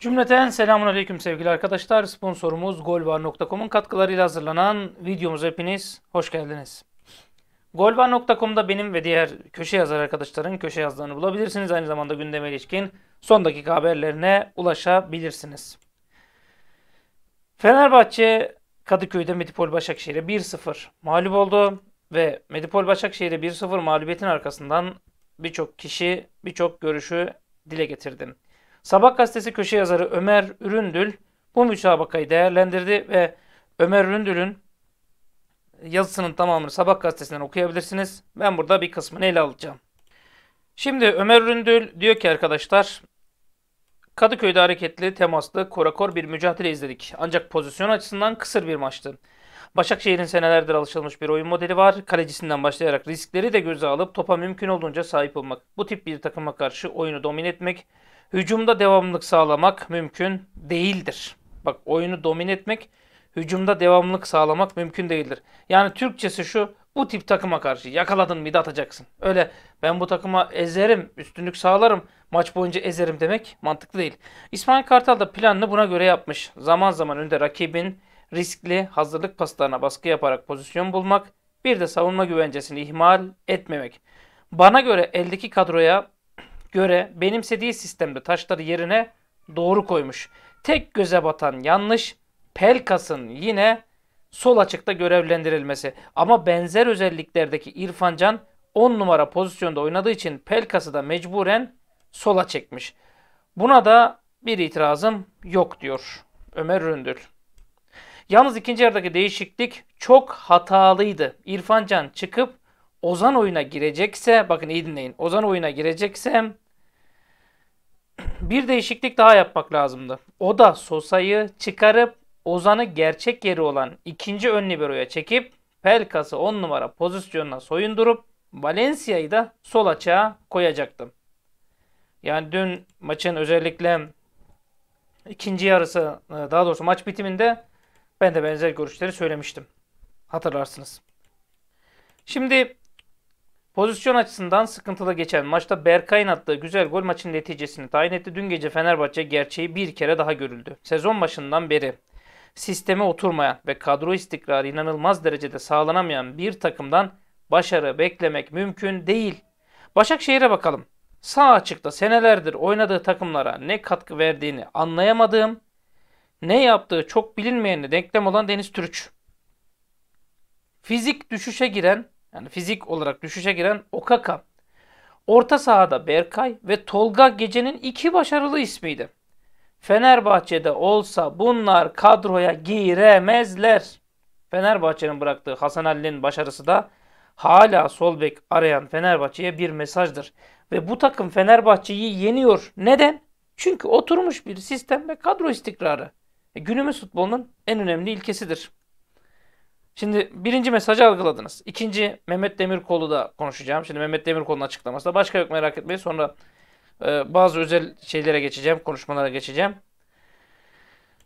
Cümleten selamun aleyküm sevgili arkadaşlar. Sponsorumuz golvar.com'un katkılarıyla hazırlanan videomuz hepiniz hoş geldiniz. Golvar.com'da benim ve diğer köşe yazar arkadaşların köşe yazılarını bulabilirsiniz. Aynı zamanda gündeme ilişkin son dakika haberlerine ulaşabilirsiniz. Fenerbahçe Kadıköy'de Medipol Başakşehir'e 1-0 mağlup oldu ve Medipol Başakşehir'e 1-0 mağlubiyetin arkasından birçok kişi birçok görüşü dile getirdi. Sabah gazetesi köşe yazarı Ömer Üründül bu müsabakayı değerlendirdi ve Ömer Üründül'ün yazısının tamamını Sabah gazetesinden okuyabilirsiniz. Ben burada bir kısmını ele alacağım. Şimdi Ömer Üründül diyor ki arkadaşlar Kadıköy'de hareketli, temaslı, korakor bir mücadele izledik. Ancak pozisyon açısından kısır bir maçtı. Başakşehir'in senelerdir alışılmış bir oyun modeli var. Kalecisinden başlayarak riskleri de göze alıp topa mümkün olduğunca sahip olmak. Bu tip bir takıma karşı oyunu domine etmek, hücumda devamlılık sağlamak mümkün değildir. Bak oyunu domine etmek, hücumda devamlılık sağlamak mümkün değildir. Yani Türkçesi şu, bu tip takıma karşı yakaladın mıydı atacaksın. Öyle ben bu takıma ezerim, üstünlük sağlarım, maç boyunca ezerim demek mantıklı değil. İsmail Kartal da planını buna göre yapmış. Zaman zaman önde rakibin riskli hazırlık paslarına baskı yaparak pozisyon bulmak, bir de savunma güvencesini ihmal etmemek. Bana göre eldeki kadroya göre benimsediği sistemde taşları yerine doğru koymuş. Tek göze batan yanlış Pelkas'ın yine sol açıkta görevlendirilmesi. Ama benzer özelliklerdeki İrfancan Can 10 numara pozisyonda oynadığı için Pelkas'ı da mecburen sola çekmiş. Buna da bir itirazım yok diyor Ömer Ründül. Yalnız ikinci yarıdaki değişiklik çok hatalıydı. İrfancan çıkıp Ozan oyuna girecekse bakın iyi dinleyin. Ozan oyuna girecekse bir değişiklik daha yapmak lazımdı. O da Sosa'yı çıkarıp Ozan'ı gerçek yeri olan ikinci ön liberoya çekip Pelkas'ı 10 numara pozisyonuna soyundurup Valencia'yı da sol açığa koyacaktım. Yani dün maçın özellikle ikinci yarısı e, daha doğrusu maç bitiminde ben de benzer görüşleri söylemiştim. Hatırlarsınız. Şimdi Pozisyon açısından sıkıntılı geçen maçta Berkay'ın attığı güzel gol maçın neticesini tayin etti. Dün gece Fenerbahçe gerçeği bir kere daha görüldü. Sezon başından beri sisteme oturmayan ve kadro istikrarı inanılmaz derecede sağlanamayan bir takımdan başarı beklemek mümkün değil. Başakşehir'e bakalım. Sağ açıkta senelerdir oynadığı takımlara ne katkı verdiğini anlayamadığım, ne yaptığı çok bilinmeyene denklem olan Deniz Türüç. Fizik düşüşe giren yani fizik olarak düşüşe giren Okaka. Orta sahada Berkay ve Tolga gecenin iki başarılı ismiydi. Fenerbahçe'de olsa bunlar kadroya giremezler. Fenerbahçe'nin bıraktığı Hasan Ali'nin başarısı da hala sol bek arayan Fenerbahçe'ye bir mesajdır. Ve bu takım Fenerbahçe'yi yeniyor. Neden? Çünkü oturmuş bir sistem ve kadro istikrarı. E, günümüz futbolunun en önemli ilkesidir. Şimdi birinci mesajı algıladınız. İkinci Mehmet Demirkol'u da konuşacağım. Şimdi Mehmet Demirkol'un açıklaması da başka yok merak etmeyin. Sonra e, bazı özel şeylere geçeceğim, konuşmalara geçeceğim.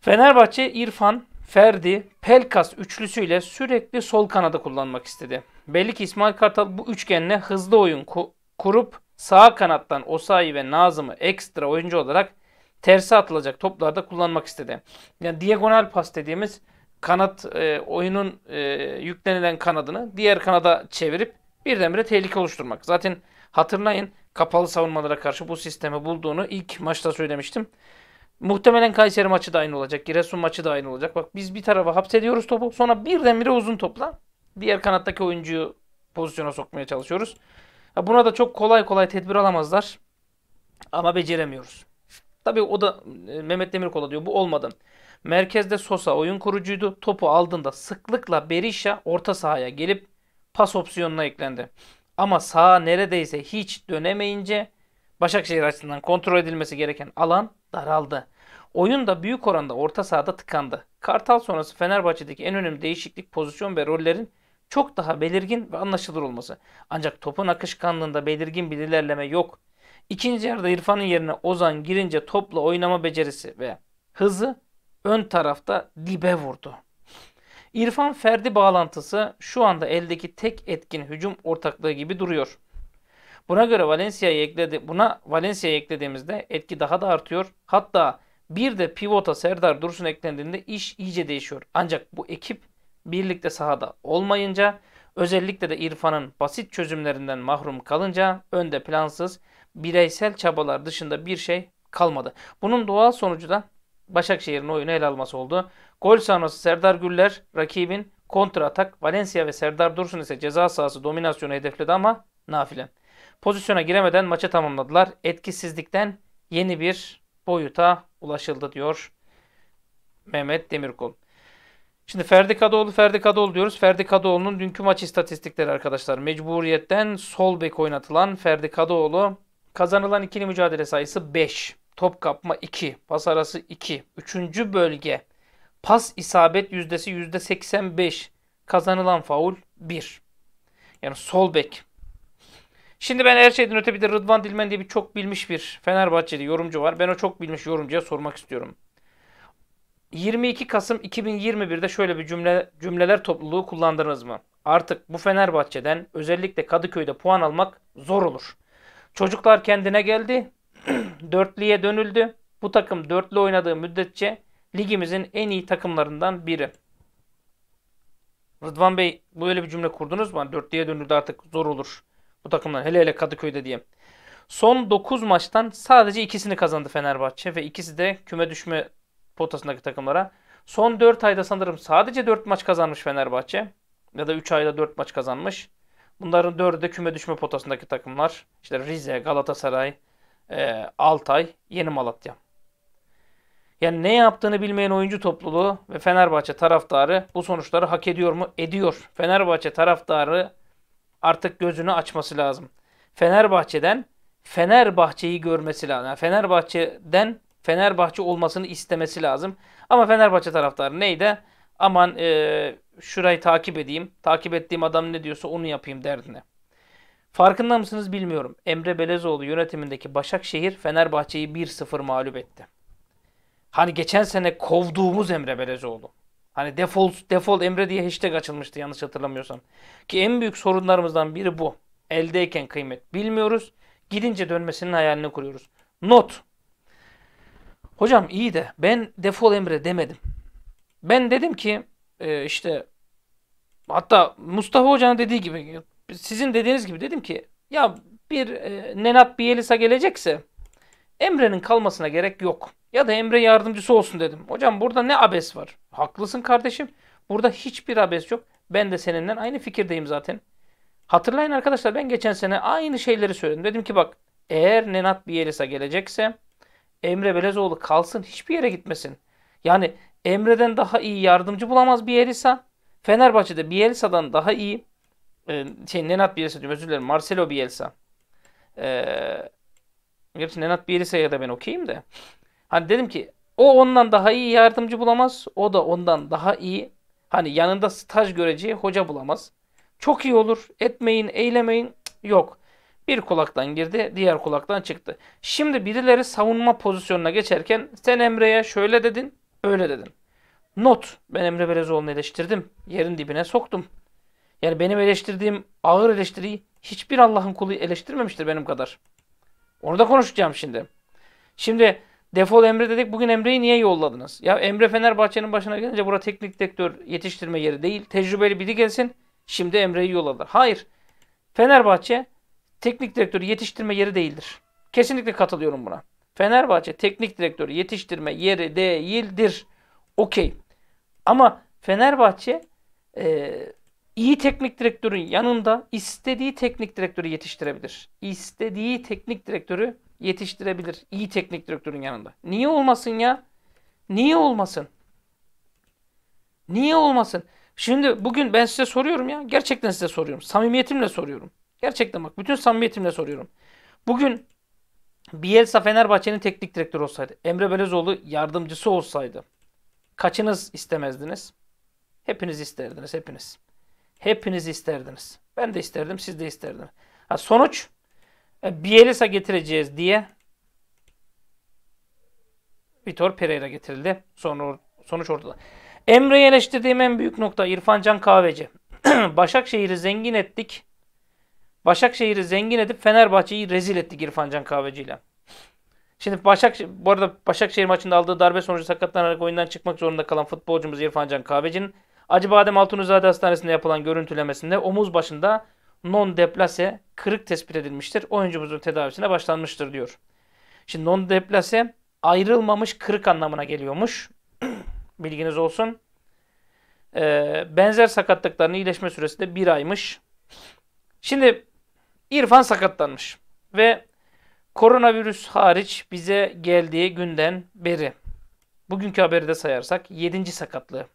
Fenerbahçe İrfan, Ferdi, Pelkas üçlüsüyle sürekli sol kanada kullanmak istedi. Belli ki İsmail Kartal bu üçgenle hızlı oyun ku kurup sağ kanattan Osayi ve Nazım'ı ekstra oyuncu olarak terse atılacak toplarda kullanmak istedi. Yani diagonal pas dediğimiz kanat e, oyunun e, yüklenilen kanadını diğer kanada çevirip birdenbire tehlike oluşturmak. Zaten hatırlayın kapalı savunmalara karşı bu sistemi bulduğunu ilk maçta söylemiştim. Muhtemelen Kayseri maçı da aynı olacak. Giresun maçı da aynı olacak. Bak biz bir tarafa hapsediyoruz topu. Sonra birdenbire uzun topla. Diğer kanattaki oyuncuyu pozisyona sokmaya çalışıyoruz. Buna da çok kolay kolay tedbir alamazlar. Ama beceremiyoruz. Tabii o da e, Mehmet Demirkol'a diyor bu olmadı. Merkezde Sosa oyun kurucuydu. Topu aldığında sıklıkla Berisha orta sahaya gelip pas opsiyonuna eklendi. Ama sağa neredeyse hiç dönemeyince Başakşehir açısından kontrol edilmesi gereken alan daraldı. Oyun da büyük oranda orta sahada tıkandı. Kartal sonrası Fenerbahçe'deki en önemli değişiklik pozisyon ve rollerin çok daha belirgin ve anlaşılır olması. Ancak topun akışkanlığında belirgin bir ilerleme yok. İkinci yarıda İrfan'ın yerine Ozan girince topla oynama becerisi ve hızı ön tarafta dibe vurdu. İrfan Ferdi bağlantısı şu anda eldeki tek etkin hücum ortaklığı gibi duruyor. Buna göre Valencia'yı ekledi. Buna Valencia eklediğimizde etki daha da artıyor. Hatta bir de pivota Serdar Dursun eklendiğinde iş iyice değişiyor. Ancak bu ekip birlikte sahada olmayınca özellikle de İrfan'ın basit çözümlerinden mahrum kalınca önde plansız bireysel çabalar dışında bir şey kalmadı. Bunun doğal sonucu da Başakşehir'in oyunu el alması oldu. Gol sonrası Serdar Güller rakibin kontra atak. Valencia ve Serdar Dursun ise ceza sahası dominasyonu hedefledi ama nafile. Pozisyona giremeden maçı tamamladılar. Etkisizlikten yeni bir boyuta ulaşıldı diyor Mehmet Demirkol. Şimdi Ferdi Kadıoğlu, Ferdi Kadıoğlu diyoruz. Ferdi Kadıoğlu'nun dünkü maç istatistikleri arkadaşlar. Mecburiyetten sol bek oynatılan Ferdi Kadıoğlu kazanılan ikili mücadele sayısı 5 top kapma 2, pas arası 2, üçüncü bölge, pas isabet yüzdesi %85, kazanılan faul 1. Yani sol bek. Şimdi ben her şeyden öte bir de Rıdvan Dilmen diye bir çok bilmiş bir Fenerbahçeli yorumcu var. Ben o çok bilmiş yorumcuya sormak istiyorum. 22 Kasım 2021'de şöyle bir cümle cümleler topluluğu kullandınız mı? Artık bu Fenerbahçe'den özellikle Kadıköy'de puan almak zor olur. Çocuklar kendine geldi, dörtlüye dönüldü. Bu takım dörtlü oynadığı müddetçe ligimizin en iyi takımlarından biri. Rıdvan Bey böyle bir cümle kurdunuz mu? Hani dörtlüye dönüldü artık zor olur bu takımlar. Hele hele Kadıköy'de diye. Son 9 maçtan sadece ikisini kazandı Fenerbahçe ve ikisi de küme düşme potasındaki takımlara. Son 4 ayda sanırım sadece 4 maç kazanmış Fenerbahçe. Ya da 3 ayda 4 maç kazanmış. Bunların 4'ü de küme düşme potasındaki takımlar. İşte Rize, Galatasaray, e, ee, Altay, Yeni Malatya. Yani ne yaptığını bilmeyen oyuncu topluluğu ve Fenerbahçe taraftarı bu sonuçları hak ediyor mu? Ediyor. Fenerbahçe taraftarı artık gözünü açması lazım. Fenerbahçe'den Fenerbahçe'yi görmesi lazım. Yani Fenerbahçe'den Fenerbahçe olmasını istemesi lazım. Ama Fenerbahçe taraftarı neydi? Aman e, şurayı takip edeyim. Takip ettiğim adam ne diyorsa onu yapayım derdine. Farkında mısınız bilmiyorum. Emre Belezoğlu yönetimindeki Başakşehir Fenerbahçe'yi 1-0 mağlup etti. Hani geçen sene kovduğumuz Emre Belezoğlu. Hani defol, defol Emre diye hashtag açılmıştı yanlış hatırlamıyorsam. Ki en büyük sorunlarımızdan biri bu. Eldeyken kıymet bilmiyoruz. Gidince dönmesinin hayalini kuruyoruz. Not. Hocam iyi de ben defol Emre demedim. Ben dedim ki e, işte hatta Mustafa Hoca'nın dediği gibi sizin dediğiniz gibi dedim ki ya bir e, Nenat Bielisa gelecekse Emre'nin kalmasına gerek yok. Ya da Emre yardımcısı olsun dedim. Hocam burada ne abes var? Haklısın kardeşim. Burada hiçbir abes yok. Ben de seninle aynı fikirdeyim zaten. Hatırlayın arkadaşlar ben geçen sene aynı şeyleri söyledim. Dedim ki bak eğer Nenat Bielisa gelecekse Emre Belezoğlu kalsın hiçbir yere gitmesin. Yani Emre'den daha iyi yardımcı bulamaz Bielisa. Fenerbahçe'de Bielisa'dan daha iyi ee, şey Nenat Bielsa diyorum özür dilerim. Marcelo Bielsa. E, gerçi Nenat Bielsa'ya da ben okuyayım de. Hani dedim ki o ondan daha iyi yardımcı bulamaz. O da ondan daha iyi hani yanında staj göreceği hoca bulamaz. Çok iyi olur. Etmeyin, eylemeyin. Yok. Bir kulaktan girdi, diğer kulaktan çıktı. Şimdi birileri savunma pozisyonuna geçerken sen Emre'ye şöyle dedin, öyle dedin. Not. Ben Emre Belezoğlu'nu eleştirdim. Yerin dibine soktum. Yani benim eleştirdiğim ağır eleştiriyi hiçbir Allah'ın kulu eleştirmemiştir benim kadar. Onu da konuşacağım şimdi. Şimdi defol Emre dedik. Bugün Emre'yi niye yolladınız? Ya Emre Fenerbahçe'nin başına gelince bura teknik direktör yetiştirme yeri değil. Tecrübeli biri gelsin. Şimdi Emre'yi yolladılar. Hayır. Fenerbahçe teknik direktör yetiştirme yeri değildir. Kesinlikle katılıyorum buna. Fenerbahçe teknik direktör yetiştirme yeri değildir. Okey. Ama Fenerbahçe e, iyi teknik direktörün yanında istediği teknik direktörü yetiştirebilir. İstediği teknik direktörü yetiştirebilir. iyi teknik direktörün yanında. Niye olmasın ya? Niye olmasın? Niye olmasın? Şimdi bugün ben size soruyorum ya. Gerçekten size soruyorum. Samimiyetimle soruyorum. Gerçekten bak bütün samimiyetimle soruyorum. Bugün Bielsa Fenerbahçe'nin teknik direktörü olsaydı, Emre Belezoğlu yardımcısı olsaydı kaçınız istemezdiniz? Hepiniz isterdiniz, hepiniz. Hepiniz isterdiniz. Ben de isterdim, siz de isterdiniz. Ha, sonuç e, Bielisa getireceğiz diye Vitor Pereira getirildi. Sonra sonuç ortada. Emre'yi eleştirdiğim en büyük nokta İrfan Can Kahveci. Başakşehir'i zengin ettik. Başakşehir'i zengin edip Fenerbahçe'yi rezil ettik İrfan Can Kahveci ile. Şimdi Başak, bu arada Başakşehir maçında aldığı darbe sonucu sakatlanarak oyundan çıkmak zorunda kalan futbolcumuz İrfan Can Kahveci'nin Acıbadem Altunizade Hastanesi'nde yapılan görüntülemesinde omuz başında non deplase kırık tespit edilmiştir. Oyuncumuzun tedavisine başlanmıştır diyor. Şimdi non deplase ayrılmamış kırık anlamına geliyormuş. Bilginiz olsun. Ee, benzer sakatlıkların iyileşme süresi de bir aymış. Şimdi İrfan sakatlanmış ve koronavirüs hariç bize geldiği günden beri bugünkü haberi de sayarsak 7. sakatlığı.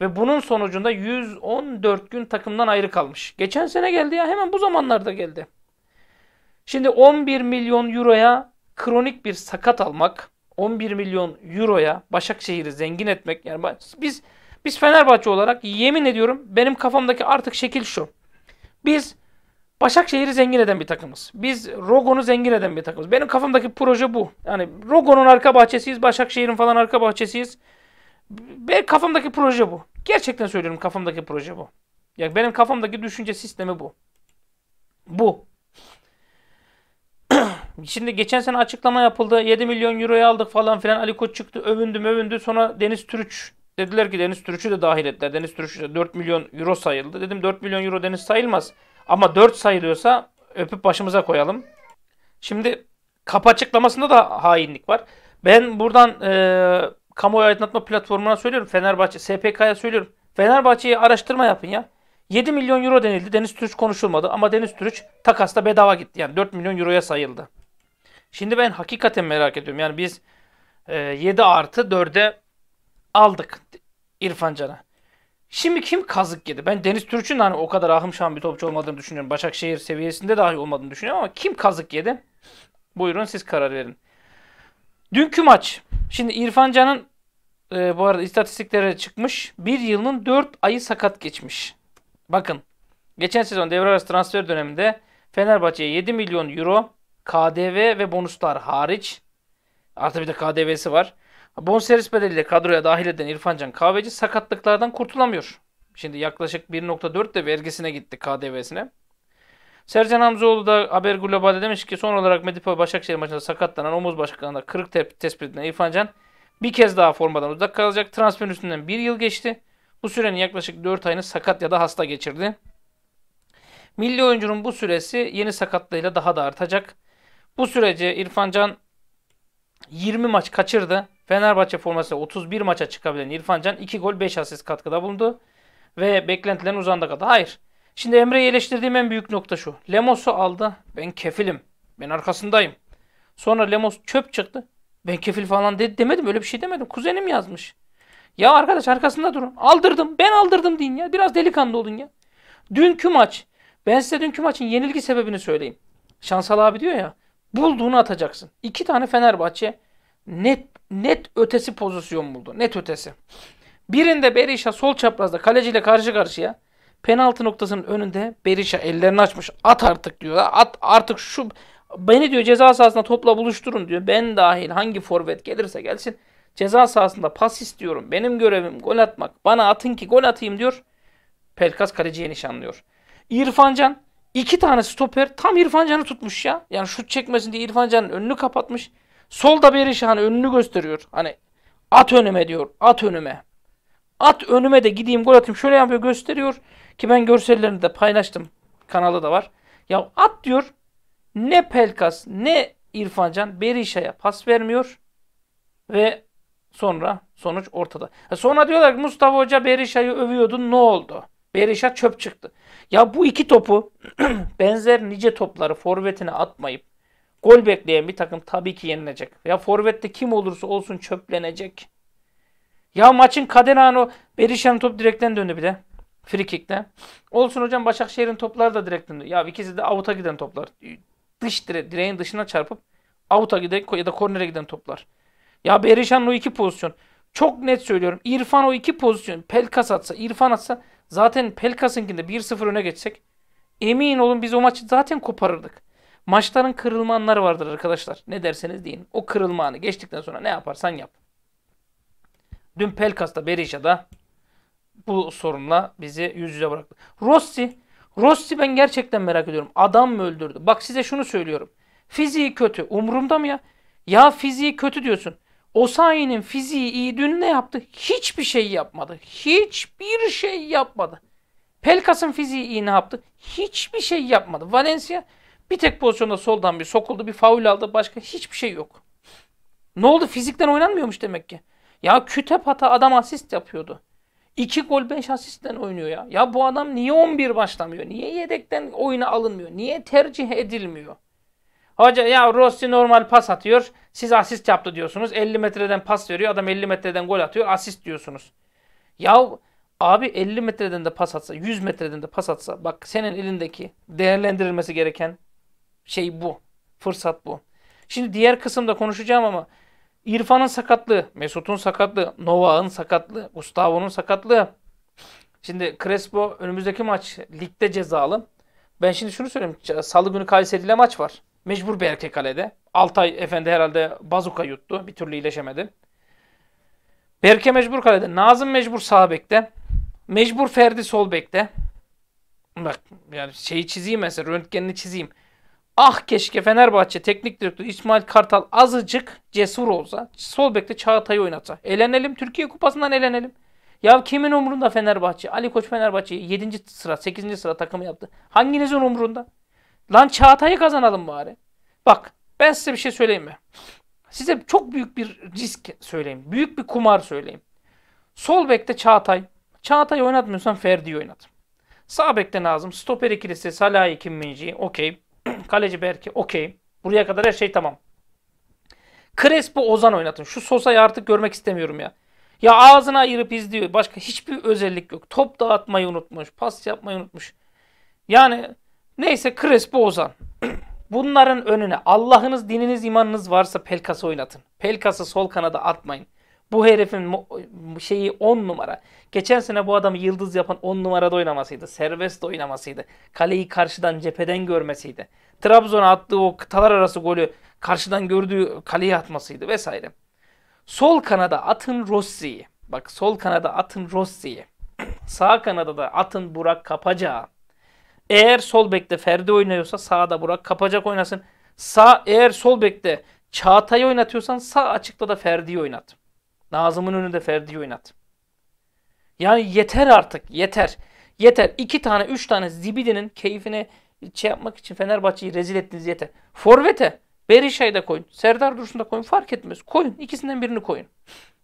Ve bunun sonucunda 114 gün takımdan ayrı kalmış. Geçen sene geldi ya hemen bu zamanlarda geldi. Şimdi 11 milyon euroya kronik bir sakat almak, 11 milyon euroya Başakşehir'i zengin etmek yani biz biz Fenerbahçe olarak yemin ediyorum benim kafamdaki artık şekil şu. Biz Başakşehir'i zengin eden bir takımız. Biz Rogon'u zengin eden bir takımız. Benim kafamdaki proje bu. Yani Rogon'un arka bahçesiyiz, Başakşehir'in falan arka bahçesiyiz benim kafamdaki proje bu. Gerçekten söylüyorum kafamdaki proje bu. Ya benim kafamdaki düşünce sistemi bu. Bu. Şimdi geçen sene açıklama yapıldı. 7 milyon euroya aldık falan filan. Ali Koç çıktı övündü övündü. Sonra Deniz Türüç dediler ki Deniz Türüç'ü de dahil ettiler. Deniz Türüçü de 4 milyon euro sayıldı. Dedim 4 milyon euro Deniz sayılmaz. Ama 4 sayılıyorsa öpüp başımıza koyalım. Şimdi kapı açıklamasında da hainlik var. Ben buradan e, kamuoyu aydınlatma platformuna söylüyorum. Fenerbahçe, SPK'ya söylüyorum. Fenerbahçe'ye araştırma yapın ya. 7 milyon euro denildi. Deniz Türüç konuşulmadı ama Deniz Türüç Takas'ta bedava gitti. Yani 4 milyon euroya sayıldı. Şimdi ben hakikaten merak ediyorum. Yani biz e, 7 artı 4'e aldık İrfan Can'a. Şimdi kim kazık yedi? Ben Deniz Türüç'ün hani o kadar ahım şahım bir topçu olmadığını düşünüyorum. Başakşehir seviyesinde dahi olmadığını düşünüyorum ama kim kazık yedi? Buyurun siz karar verin. Dünkü maç. Şimdi İrfan Can'ın e, bu arada istatistiklere çıkmış. Bir yılın 4 ayı sakat geçmiş. Bakın. Geçen sezon devre arası transfer döneminde Fenerbahçe'ye 7 milyon euro KDV ve bonuslar hariç artı bir de KDV'si var. Bonservis bedeliyle kadroya dahil eden İrfancan Kahveci sakatlıklardan kurtulamıyor. Şimdi yaklaşık 1.4 de vergisine gitti KDV'sine. Sercan Hamzoğlu da Haber Global'de demiş ki son olarak Medipol Başakşehir maçında sakatlanan omuz başkanında kırık tespit edilen İrfancan bir kez daha formadan uzak kalacak. Transferin üstünden bir yıl geçti. Bu sürenin yaklaşık 4 ayını sakat ya da hasta geçirdi. Milli oyuncunun bu süresi yeni sakatlığıyla daha da artacak. Bu sürece İrfan Can 20 maç kaçırdı. Fenerbahçe formasıyla 31 maça çıkabilen İrfan Can 2 gol 5 asist katkıda bulundu. Ve beklentilerin uzandı kadar. Hayır. Şimdi Emre'yi eleştirdiğim en büyük nokta şu. Lemos'u aldı. Ben kefilim. Ben arkasındayım. Sonra Lemos çöp çıktı. Ben kefil falan de, demedim. Öyle bir şey demedim. Kuzenim yazmış. Ya arkadaş arkasında durun. Aldırdım. Ben aldırdım deyin ya. Biraz delikanlı olun ya. Dünkü maç. Ben size dünkü maçın yenilgi sebebini söyleyeyim. Şansal abi diyor ya. Bulduğunu atacaksın. İki tane Fenerbahçe net net ötesi pozisyon buldu. Net ötesi. Birinde Berisha sol çaprazda kaleciyle karşı karşıya. Penaltı noktasının önünde Berisha ellerini açmış. At artık diyor. At artık şu Beni diyor ceza sahasında topla buluşturun diyor. Ben dahil hangi forvet gelirse gelsin ceza sahasında pas istiyorum. Benim görevim gol atmak. Bana atın ki gol atayım diyor. Pelkas kaleciye nişanlıyor. İrfancan iki tane stoper tam İrfancan'ı tutmuş ya. Yani şut çekmesin diye İrfancan'ın önünü kapatmış. Solda Berişan önünü gösteriyor. Hani at önüme diyor. At önüme. At önüme de gideyim gol atayım. Şöyle yapıyor gösteriyor. Ki ben görsellerini de paylaştım. Kanalı da var. Ya at diyor ne Pelkas ne İrfancan Berişa'ya pas vermiyor ve sonra sonuç ortada. E sonra diyorlar ki Mustafa Hoca Berişa'yı övüyordu ne oldu? Berisha çöp çıktı. Ya bu iki topu benzer nice topları forvetine atmayıp gol bekleyen bir takım tabii ki yenilecek. Ya forvette kim olursa olsun çöplenecek. Ya maçın kaderi anı o. Berisha'nın top direkten döndü bir de. Free Olsun hocam Başakşehir'in topları da direkten döndü. Ya ikisi de avuta giden toplar dış dire direğin dışına çarpıp avuta giden ya da kornere giden toplar. Ya Berisha'nın o iki pozisyon. Çok net söylüyorum. İrfan o iki pozisyon. Pelkas atsa, İrfan atsa zaten Pelkas'ınkinde 1-0 öne geçsek emin olun biz o maçı zaten koparırdık. Maçların kırılma anları vardır arkadaşlar. Ne derseniz deyin. O kırılma anı geçtikten sonra ne yaparsan yap. Dün Pelkas'ta Berisha'da bu sorunla bizi yüz yüze bıraktı. Rossi Rossi ben gerçekten merak ediyorum. Adam mı öldürdü? Bak size şunu söylüyorum. Fiziği kötü. Umurumda mı ya? Ya fiziği kötü diyorsun. Osayi'nin fiziği iyi dün ne yaptı? Hiçbir şey yapmadı. Hiçbir şey yapmadı. Pelkas'ın fiziği iyi ne yaptı? Hiçbir şey yapmadı. Valencia bir tek pozisyonda soldan bir sokuldu, bir faul aldı. Başka hiçbir şey yok. Ne oldu? Fizikten oynanmıyormuş demek ki. Ya kütep hata adam asist yapıyordu. 2 gol 5 asistten oynuyor ya. Ya bu adam niye 11 başlamıyor? Niye yedekten oyuna alınmıyor? Niye tercih edilmiyor? Hoca ya Rossi normal pas atıyor. Siz asist yaptı diyorsunuz. 50 metreden pas veriyor. Adam 50 metreden gol atıyor. Asist diyorsunuz. Ya abi 50 metreden de pas atsa, 100 metreden de pas atsa bak senin elindeki değerlendirilmesi gereken şey bu. Fırsat bu. Şimdi diğer kısımda konuşacağım ama İrfan'ın sakatlığı, Mesut'un sakatlığı, Nova'nın sakatlığı, Gustavo'nun sakatlığı. Şimdi Crespo önümüzdeki maç ligde cezalı. Ben şimdi şunu söyleyeyim. Salı günü Kayseri'yle maç var. Mecbur bir erkek kalede. Altay Efendi herhalde bazuka yuttu. Bir türlü iyileşemedi. Berke mecbur kalede. Nazım mecbur sağ bekte. Mecbur Ferdi sol bekte. Bak yani şeyi çizeyim mesela röntgenini çizeyim. Ah keşke Fenerbahçe teknik direktörü İsmail Kartal azıcık cesur olsa. Sol bekte Çağatay'ı oynatsa. Elenelim Türkiye Kupası'ndan elenelim. Ya kimin umurunda Fenerbahçe? Ali Koç Fenerbahçe'yi 7. sıra 8. sıra takımı yaptı. Hanginizin umurunda? Lan Çağatay'ı kazanalım bari. Bak ben size bir şey söyleyeyim mi? Size çok büyük bir risk söyleyeyim. Büyük bir kumar söyleyeyim. Sol bekte Çağatay. Çağatay oynatmıyorsan Ferdi'yi oynat. Sağ bekte Nazım. Stoper ikilisi Salah'ı Kimminci'yi. Okey. Kaleci Berke. Okey. Buraya kadar her şey tamam. Crespo Ozan oynatın. Şu Sosa'yı artık görmek istemiyorum ya. Ya ağzına ayırıp izliyor. Başka hiçbir özellik yok. Top dağıtmayı unutmuş. Pas yapmayı unutmuş. Yani neyse Crespo Ozan. Bunların önüne Allah'ınız, dininiz, imanınız varsa Pelkas'ı oynatın. Pelkas'ı sol kanada atmayın. Bu herifin şeyi 10 numara. Geçen sene bu adamı yıldız yapan 10 numarada oynamasıydı. Serbest oynamasıydı. Kaleyi karşıdan cepheden görmesiydi. Trabzon'a attığı o kıtalar arası golü karşıdan gördüğü kaleyi atmasıydı vesaire. Sol kanada atın Rossi'yi. Bak sol kanada atın Rossi'yi. Sağ kanada da atın Burak Kapacağı. Eğer sol bekte Ferdi oynuyorsa sağda Burak Kapacak oynasın. Sağ eğer sol bekte Çağatay'ı oynatıyorsan sağ açıkta da Ferdi'yi oynat. Nazım'ın önünde Ferdi'yi oynat. Yani yeter artık yeter. Yeter. İki tane üç tane Zibidi'nin keyfini şey yapmak için Fenerbahçe'yi rezil ettiniz yeter. Forvet'e Berisha'yı da koyun. Serdar Dursun da koyun. Fark etmez. Koyun. İkisinden birini koyun.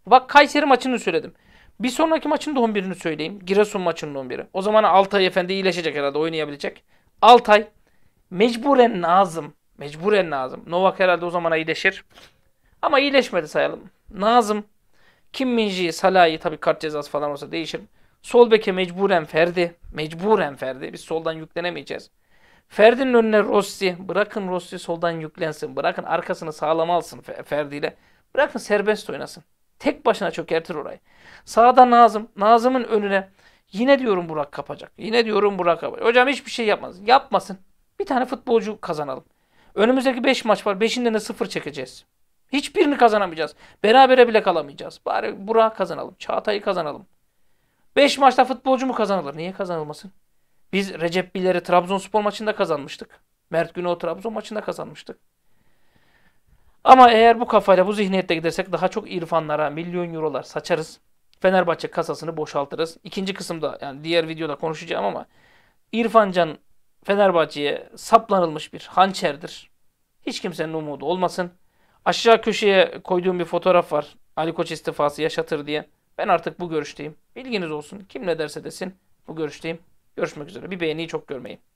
Bak Kayseri maçını söyledim. Bir sonraki maçın da 11'ini söyleyeyim. Giresun maçının 11'i. O zaman Altay Efendi iyileşecek herhalde. Oynayabilecek. Altay mecburen Nazım. Mecburen Nazım. Novak herhalde o zaman iyileşir. Ama iyileşmedi sayalım. Nazım kim Minji, Salah'ı tabii kart cezası falan olsa değişir. Sol beke mecburen Ferdi. Mecburen Ferdi. Biz soldan yüklenemeyeceğiz. Ferdi'nin önüne Rossi. Bırakın Rossi soldan yüklensin. Bırakın arkasını sağlam alsın Ferdi ile. Bırakın serbest oynasın. Tek başına çökertir orayı. Sağda Nazım. Nazım'ın önüne yine diyorum Burak kapacak. Yine diyorum Burak kapacak. Hocam hiçbir şey yapmaz. Yapmasın. Bir tane futbolcu kazanalım. Önümüzdeki 5 maç var. 5'inde de 0 çekeceğiz. Hiçbirini kazanamayacağız. Berabere bile kalamayacağız. Bari Burak kazanalım. Çağatay'ı kazanalım. Beş maçta futbolcu mu kazanılır? Niye kazanılmasın? Biz Recep Biler'i Trabzonspor maçında kazanmıştık. Mert Günok Trabzon maçında kazanmıştık. Ama eğer bu kafayla bu zihniyette gidersek daha çok irfanlara milyon eurolar saçarız. Fenerbahçe kasasını boşaltırız. İkinci kısımda yani diğer videoda konuşacağım ama İrfancan Fenerbahçe'ye saplanılmış bir hançerdir. Hiç kimsenin umudu olmasın. Aşağı köşeye koyduğum bir fotoğraf var. Ali Koç istifası yaşatır diye. Ben artık bu görüşteyim. Bilginiz olsun. Kim ne derse desin bu görüşteyim. Görüşmek üzere. Bir beğeniyi çok görmeyin.